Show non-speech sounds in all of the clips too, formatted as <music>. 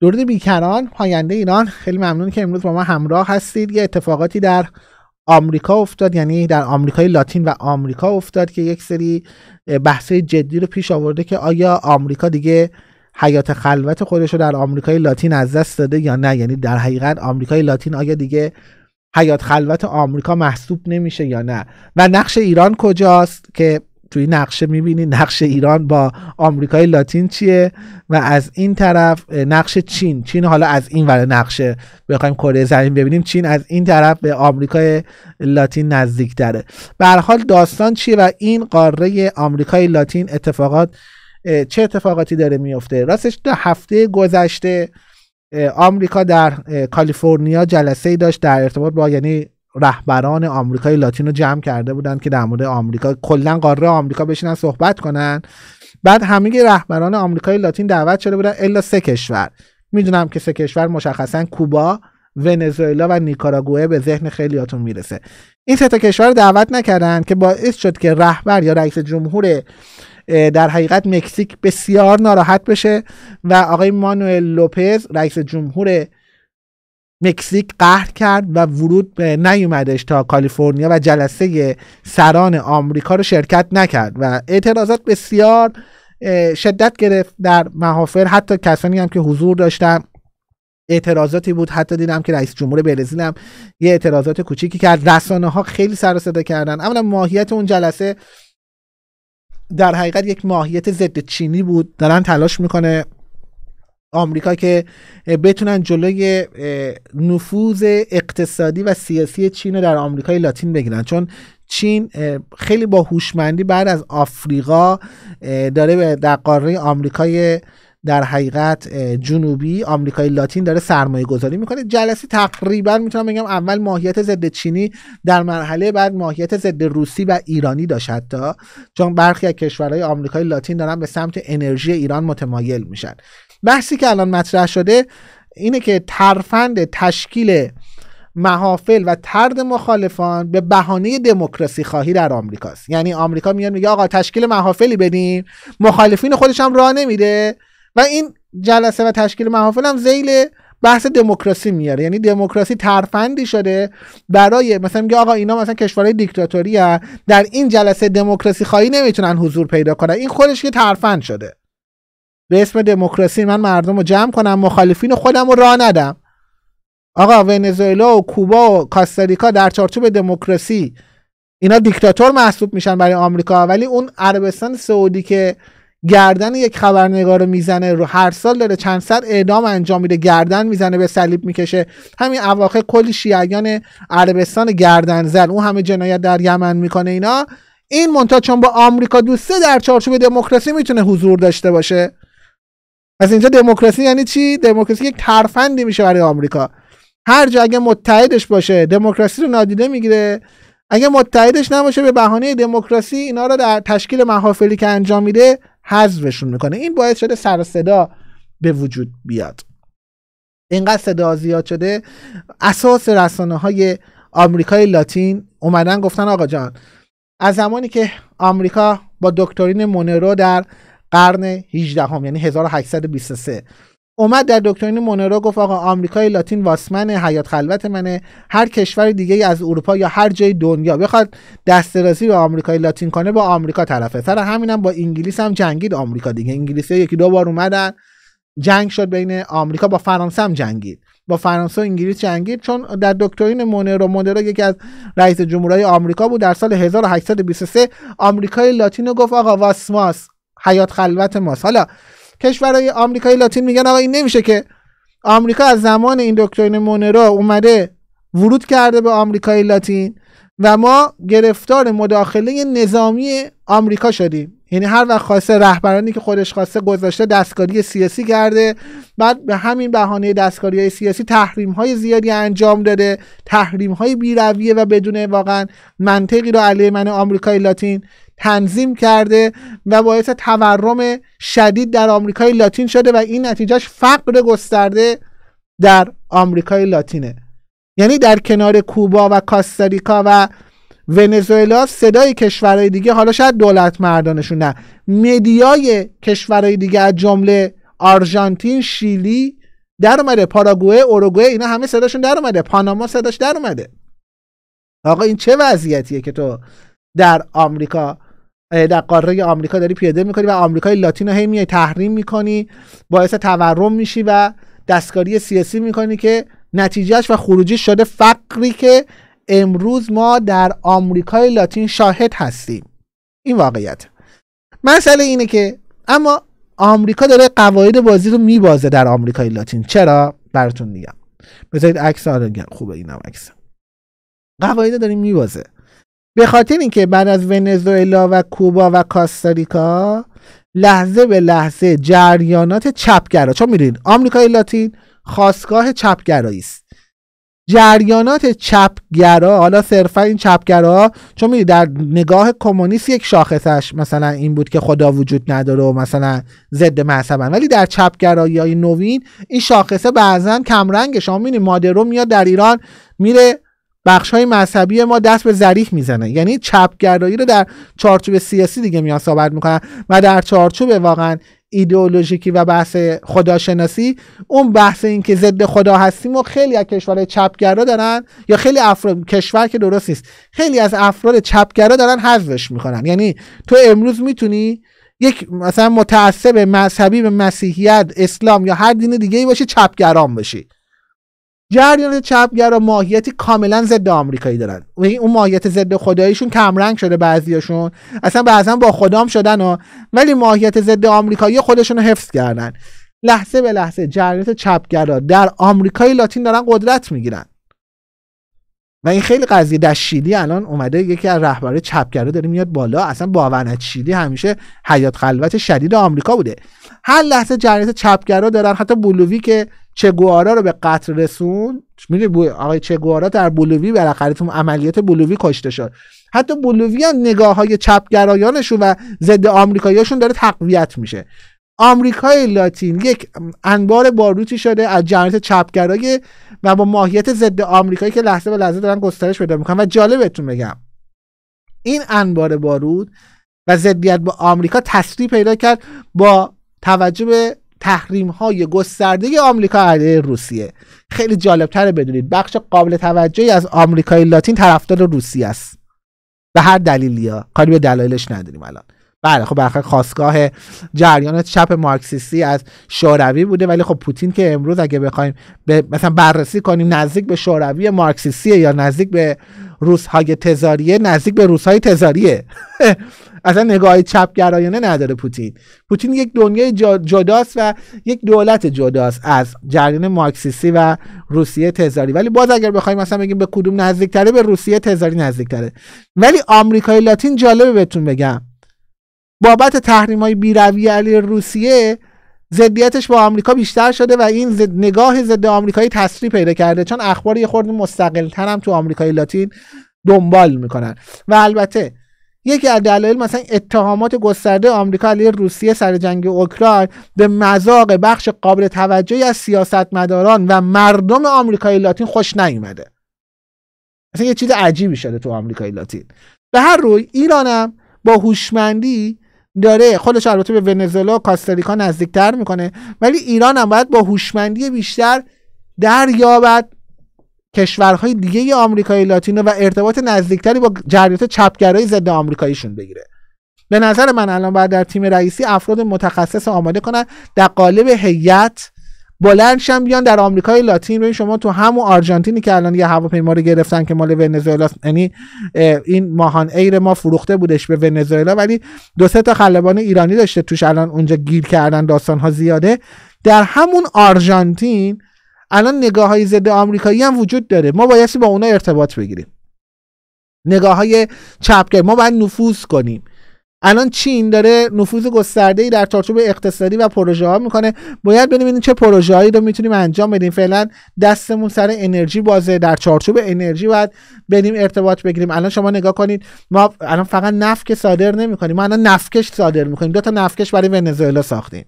درود بیکران پاینده ایران خیلی ممنون که امروز با ما همراه هستید یه اتفاقاتی در آمریکا افتاد یعنی در آمریکای لاتین و آمریکا افتاد که یک سری بحث جدی رو پیش آورده که آیا آمریکا دیگه حیات خلوت خودش رو در آمریکای لاتین از دست داده یا نه یعنی در حقیقت آمریکای لاتین آیا دیگه حیات خلوت آمریکا محسوب نمیشه یا نه و نقش ایران کجاست که توی نقشه میبینی نقش ایران با آمریکای لاتین چیه و از این طرف نقش چین چین حالا از این ور نقشه بخوایم کره زمین ببینیم چین از این طرف به آمریکای لاتین نزدیک داره به حال داستان چیه و این قاره آمریکای لاتین اتفاقات چه اتفاقاتی داره میفته راستش دو هفته گذشته آمریکا در کالیفرنیا جلسه ای داشت در ارتباط با یعنی رهبران آمریکای لاتین رو جمع کرده بودن که در مورد آمریکا کلا قاره آمریکا بشینن صحبت کنن بعد همه رهبران آمریکای لاتین دعوت شده بودن الا سه کشور میدونم که سه کشور مشخصا کوبا ونزوئلا و نیکاراگوئه به ذهن خیلیاتون میرسه این سه تا کشور دعوت نکردن که باعث شد که رهبر یا رئیس جمهور در حقیقت مکزیک بسیار ناراحت بشه و آقای مانوئل لوپز رئیس جمهور مکزیک قهر کرد و ورود به نیومدش تا کالیفرنیا و جلسه سران آمریکا رو شرکت نکرد و اعتراضات بسیار شدت گرفت در محافل حتی کسانی هم که حضور داشتم اعتراضاتی بود حتی دیدم که رئیس جمهور برزیل هم یه اعتراضات کوچیکی کرد رسانه ها خیلی سر صدا کردن اما ماهیت اون جلسه در حقیقت یک ماهیت ضد چینی بود دارن تلاش میکنه آمریکا که بتونن جلوی نفوذ اقتصادی و سیاسی چین رو در آمریکای لاتین بگیرن چون چین خیلی با هوشمندی بعد از آفریقا داره در قاره آمریکای در حقیقت جنوبی آمریکای لاتین داره سرمایه گذاری میکنه جلسه تقریبا میتونم بگم اول ماهیت ضد چینی در مرحله بعد ماهیت ضد روسی و ایرانی داشت حتی چون برخی از کشورهای آمریکای لاتین دارن به سمت انرژی ایران متمایل میشن بحثی که الان مطرح شده اینه که ترفند تشکیل محافل و ترد مخالفان به بهانه دموکراسی خواهی در آمریکاست یعنی آمریکا میاد میگه آقا تشکیل محافلی بدین مخالفین خودش هم راه نمیده و این جلسه و تشکیل محافل هم ذیل بحث دموکراسی میاره یعنی دموکراسی ترفندی شده برای مثلا میگه آقا اینا مثلا کشورهای دیکتاتوری در این جلسه دموکراسی خواهی نمیتونن حضور پیدا کنن این خودش که ترفند شده به اسم دموکراسی من مردم رو جمع کنم مخالفین خودم رو راه ندم آقا ونزوئلا و کوبا و کاستاریکا در چارچوب دموکراسی اینا دیکتاتور محسوب میشن برای آمریکا ولی اون عربستان سعودی که گردن یک خبرنگار رو میزنه رو هر سال داره چند سر اعدام انجام میده گردن میزنه به صلیب میکشه همین اواخه کلی شیعیان عربستان گردن زن اون همه جنایت در یمن میکنه اینا این منتها چون با آمریکا دوسته در چارچوب دموکراسی میتونه حضور داشته باشه پس اینجا دموکراسی یعنی چی دموکراسی یک ترفندی میشه برای آمریکا هر جا اگه متحدش باشه دموکراسی رو نادیده میگیره اگه متحدش نباشه به بهانه دموکراسی اینا رو در تشکیل محافلی که انجام میده حذفشون میکنه این باعث شده سر صدا به وجود بیاد اینقدر صدا زیاد شده اساس رسانه های آمریکای لاتین اومدن گفتن آقا جان از زمانی که آمریکا با دکترین مونرو در قرن 18 هم یعنی 1823 اومد در دکترین مونرو گفت آقا آمریکای لاتین واسمنه حیات خلوت منه هر کشور دیگه از اروپا یا هر جای دنیا بخواد دسترسی به آمریکای لاتین کنه با آمریکا طرفه سر همینم با انگلیس هم جنگید آمریکا دیگه انگلیسی یکی دو بار اومدن جنگ شد بین آمریکا با فرانسه هم جنگید با فرانسه و انگلیس جنگید چون در دکترین مونرو مونرو یکی از رئیس جمهورهای آمریکا بود در سال 1823 آمریکای لاتین گفت آقا واسماس حیات خلوت ماست حالا کشورهای آمریکای لاتین میگن آقا این نمیشه که آمریکا از زمان این دکترین مونرو اومده ورود کرده به آمریکای لاتین و ما گرفتار مداخله نظامی آمریکا شدیم یعنی هر وقت خواسته رهبرانی که خودش خواسته گذاشته دستکاری سیاسی کرده بعد به همین بهانه دستکاری های سیاسی تحریم های زیادی انجام داده تحریم های بیرویه و بدون واقعا منطقی رو علیه من آمریکای لاتین تنظیم کرده و باعث تورم شدید در آمریکای لاتین شده و این نتیجهش فقر گسترده در آمریکای لاتینه یعنی در کنار کوبا و کاستاریکا و ونزوئلا صدای کشورهای دیگه حالا شاید دولت مردانشون نه مدیای کشورهای دیگه از جمله آرژانتین شیلی در اومده پاراگوئه اوروگوئه اینا همه صداشون در اومده پاناما صداش در اومده آقا این چه وضعیتیه که تو در آمریکا در قاره آمریکا داری پیاده میکنی و آمریکای لاتین رو هی میای تحریم میکنی باعث تورم میشی و دستکاری سیاسی میکنی که نتیجهش و خروجی شده فقری که امروز ما در آمریکای لاتین شاهد هستیم این واقعیت مسئله اینه که اما آمریکا داره قواعد بازی رو میبازه در آمریکای لاتین چرا براتون میگم بذارید عکس آره خوبه اینم عکس قواعد داریم میبازه به خاطر اینکه بعد از ونزوئلا و کوبا و کاستاریکا لحظه به لحظه جریانات چپگرا چون میدونید آمریکای لاتین خاصگاه چپگرایی است جریانات چپگرا حالا صرفا این چپگرا چون میدونید در نگاه کمونیست یک شاخصش مثلا این بود که خدا وجود نداره و مثلا ضد مذهبن ولی در چپگرایی های نوین این شاخصه بعضا کمرنگ شما میبینید مادرو میاد در ایران میره بخش های مذهبی ما دست به ظریف میزنه یعنی چپگرایی رو در چارچوب سیاسی دیگه میان صحبت میکنن و در چارچوب واقعا ایدئولوژیکی و بحث خداشناسی اون بحث این که ضد خدا هستیم و خیلی از کشورهای چپگرا دارن یا خیلی افراد کشور که درست نیست خیلی از افراد چپگرا دارن حذفش میکنن یعنی تو امروز میتونی یک مثلا متعصب مذهبی به مسیحیت اسلام یا هر دین دیگه ای باشی چپگران باشی جریان چپگرا ماهیتی کاملا ضد آمریکایی دارن و اون ماهیت ضد خداییشون کمرنگ شده بعضیاشون اصلا بعضا با خدام شدن و ولی ماهیت ضد آمریکایی خودشون رو حفظ کردن لحظه به لحظه جریان چپگرا در آمریکای لاتین دارن قدرت میگیرن و این خیلی قضیه در شیلی الان اومده یکی از رهبرای چپگرا داره میاد بالا اصلا باور شیلی همیشه حیات خلوت شدید آمریکا بوده هر لحظه جریان چپگرا دارن حتی بولوی که چگوارا رو به قطر رسون میدونی بو... آقای چگوارا در بولوی بالاخره تو عملیات بولوی کشته شد حتی هم نگاه های چپگرایانشون و ضد آمریکاییاشون داره تقویت میشه آمریکای لاتین یک انبار باروتی شده از جنرات چپگرای و با ماهیت ضد آمریکایی که لحظه به لحظه دارن گسترش پیدا میکنن و جالبتون بگم این انبار بارود و ضدیت با آمریکا تصریح پیدا کرد با توجه به تحریم های گسترده آمریکا علیه روسیه خیلی جالبتره بدونید بخش قابل توجهی از آمریکای لاتین طرفدار روسیه است به هر دلیلی کاری به دلایلش نداریم الان بله خب بالاخره خواستگاه جریان چپ مارکسیستی از شوروی بوده ولی خب پوتین که امروز اگه بخوایم به مثلا بررسی کنیم نزدیک به شوروی مارکسیستی یا نزدیک به روسهای تزاریه نزدیک به روسهای تزاریه <laughs> اصلا نگاه چپگرایانه نداره پوتین پوتین یک دنیای جداست و یک دولت جداست از جریان مارکسیستی و روسیه تزاری ولی باز اگر بخوایم مثلا بگیم به کدوم نزدیکتره به روسیه تزاری نزدیکتره ولی آمریکای لاتین جالبه بهتون بگم بابت تحریم های بیروی علی روسیه ضدیتش با آمریکا بیشتر شده و این زد نگاه ضد آمریکایی تسری پیدا کرده چون اخبار یه خورده مستقلتر هم تو آمریکای لاتین دنبال میکنن و البته یکی از دلایل مثلا اتهامات گسترده آمریکا علیه روسیه سر جنگ اوکراین به مذاق بخش قابل توجهی از سیاستمداران و مردم آمریکای لاتین خوش نیومده مثلا یه چیز عجیبی شده تو آمریکای لاتین به هر روی ایرانم با هوشمندی داره خودش البته به ونزوئلا و کاستاریکا نزدیکتر میکنه ولی ایران هم باید با هوشمندی بیشتر در یابد کشورهای دیگه آمریکای لاتینو و ارتباط نزدیکتری با جریانات چپگرای ضد آمریکاییشون بگیره به نظر من الان باید در تیم رئیسی افراد متخصص آماده کنن در قالب هیئت بلندشم بیان در آمریکای لاتین ببین شما تو همون آرژانتینی که الان یه هواپیما رو گرفتن که مال ونزوئلا یعنی این ماهان ایر ما فروخته بودش به ونزوئلا ولی دو سه تا خلبان ایرانی داشته توش الان اونجا گیر کردن داستان ها زیاده در همون آرژانتین الان نگاه های ضد آمریکایی هم وجود داره ما بایستی با اونا ارتباط بگیریم نگاه های ما باید نفوذ کنیم الان چین داره نفوذ گسترده ای در چارچوب اقتصادی و پروژه ها میکنه باید ببینیم چه پروژه هایی رو میتونیم انجام بدیم فعلا دستمون سر انرژی بازه در چارچوب انرژی باید بریم ارتباط بگیریم الان شما نگاه کنید ما الان فقط نفک صادر نمیکنیم ما الان نفکش صادر میکنیم دو تا نفکش برای ونزوئلا ساختیم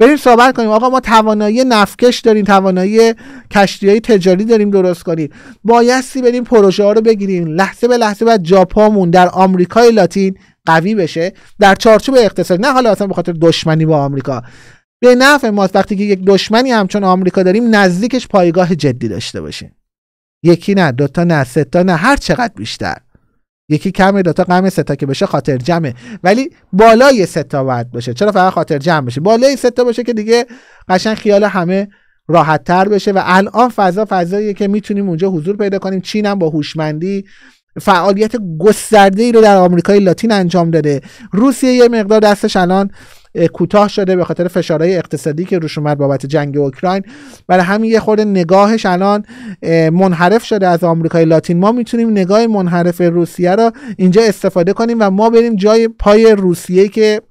بریم صحبت کنیم آقا ما توانایی نفکش داریم توانایی کشتی های تجاری داریم درست کنیم بایستی بریم پروژه ها رو بگیریم لحظه به لحظه و جاپامون در آمریکای لاتین قوی بشه در چارچوب اقتصادی نه حالا اصلا به خاطر دشمنی با آمریکا به نفع ماست وقتی که یک دشمنی همچون آمریکا داریم نزدیکش پایگاه جدی داشته باشیم یکی نه دوتا نه تا نه هر چقدر بیشتر یکی کمه دوتا سه تا که بشه خاطر جمعه ولی بالای سه تا باید بشه چرا فقط خاطر جمع بشه بالای تا بشه که دیگه قشنگ خیال همه راحت تر بشه و الان فضا فضاییه که میتونیم اونجا حضور پیدا کنیم چینم با هوشمندی فعالیت گسترده ای رو در آمریکای لاتین انجام داده روسیه یه مقدار دستش الان کوتاه شده به خاطر فشارهای اقتصادی که روش اومد بابت جنگ اوکراین برای همین یه خورده نگاهش الان منحرف شده از آمریکای لاتین ما میتونیم نگاه منحرف روسیه را اینجا استفاده کنیم و ما بریم جای پای روسیه که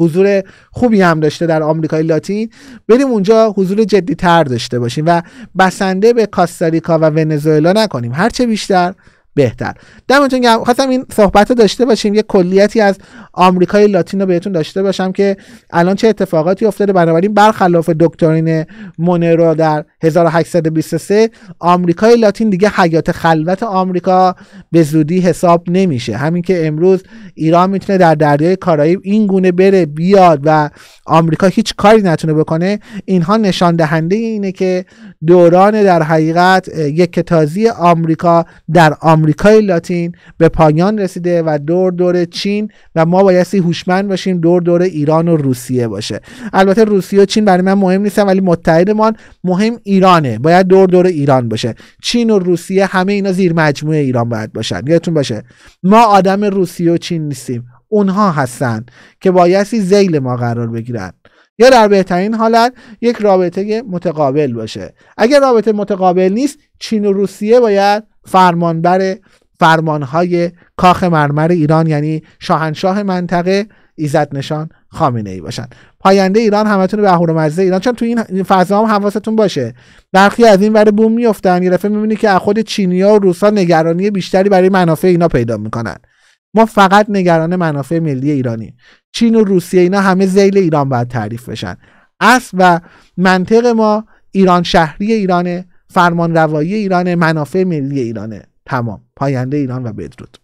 حضور خوبی هم داشته در آمریکای لاتین بریم اونجا حضور جدی تر داشته باشیم و بسنده به کاستاریکا و ونزوئلا نکنیم هرچه بیشتر بهتر دمتون گرم خواستم این صحبت رو داشته باشیم یه کلیتی از آمریکای لاتین رو بهتون داشته باشم که الان چه اتفاقاتی افتاده بنابراین برخلاف دکترین مونرو در 1823 آمریکای لاتین دیگه حیات خلوت آمریکا به زودی حساب نمیشه همین که امروز ایران میتونه در دریای کارائیب این گونه بره بیاد و آمریکا هیچ کاری نتونه بکنه اینها نشان دهنده اینه که دوران در حقیقت یک تازی آمریکا در آمریکای لاتین به پایان رسیده و دور دور چین و ما بایستی هوشمند باشیم دور دور ایران و روسیه باشه البته روسیه و چین برای من مهم نیستن ولی متحدمان مهم ایرانه باید دور دور ایران باشه چین و روسیه همه اینا زیر مجموعه ایران باید باشن یادتون باشه ما آدم روسیه و چین نیستیم اونها هستن که بایستی زیل ما قرار بگیرن یا در بهترین حالت یک رابطه متقابل باشه اگر رابطه متقابل نیست چین و روسیه باید فرمانبر فرمانهای کاخ مرمر ایران یعنی شاهنشاه منطقه ایزت نشان خامنه ای باشن پاینده ایران همتون به اهور مزه ایران چون تو این فضا هم حواستون باشه برخی از این ور بوم میافتن یه دفعه میبینی که خود چینی ها و روسا نگرانی بیشتری برای منافع اینا پیدا میکنن ما فقط نگران منافع ملی ایرانی چین و روسیه اینا همه زیل ایران باید تعریف بشن اصل و منطق ما ایران شهری ایرانه فرمان روایی ایرانه منافع ملی ایرانه تمام پاینده ایران و بدرود